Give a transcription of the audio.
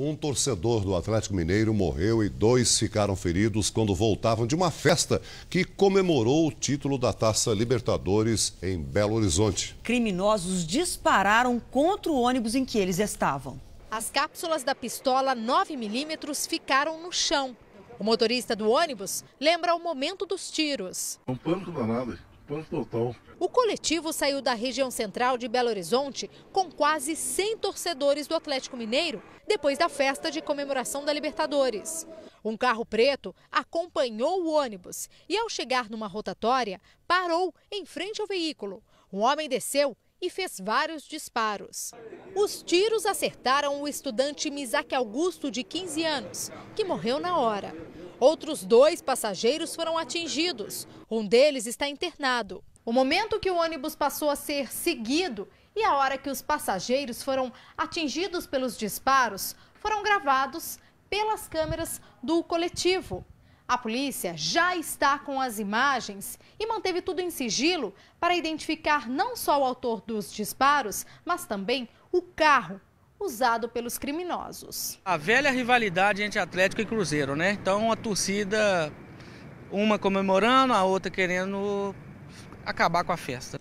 Um torcedor do Atlético Mineiro morreu e dois ficaram feridos quando voltavam de uma festa que comemorou o título da Taça Libertadores em Belo Horizonte. Criminosos dispararam contra o ônibus em que eles estavam. As cápsulas da pistola 9mm ficaram no chão. O motorista do ônibus lembra o momento dos tiros. É um total. O coletivo saiu da região central de Belo Horizonte com quase 100 torcedores do Atlético Mineiro depois da festa de comemoração da Libertadores. Um carro preto acompanhou o ônibus e, ao chegar numa rotatória, parou em frente ao veículo. Um homem desceu e fez vários disparos. Os tiros acertaram o estudante Misaque Augusto, de 15 anos, que morreu na hora. Outros dois passageiros foram atingidos. Um deles está internado. O momento que o ônibus passou a ser seguido e a hora que os passageiros foram atingidos pelos disparos foram gravados pelas câmeras do coletivo. A polícia já está com as imagens e manteve tudo em sigilo para identificar não só o autor dos disparos, mas também o carro usado pelos criminosos. A velha rivalidade entre Atlético e Cruzeiro, né? Então a torcida, uma comemorando, a outra querendo acabar com a festa.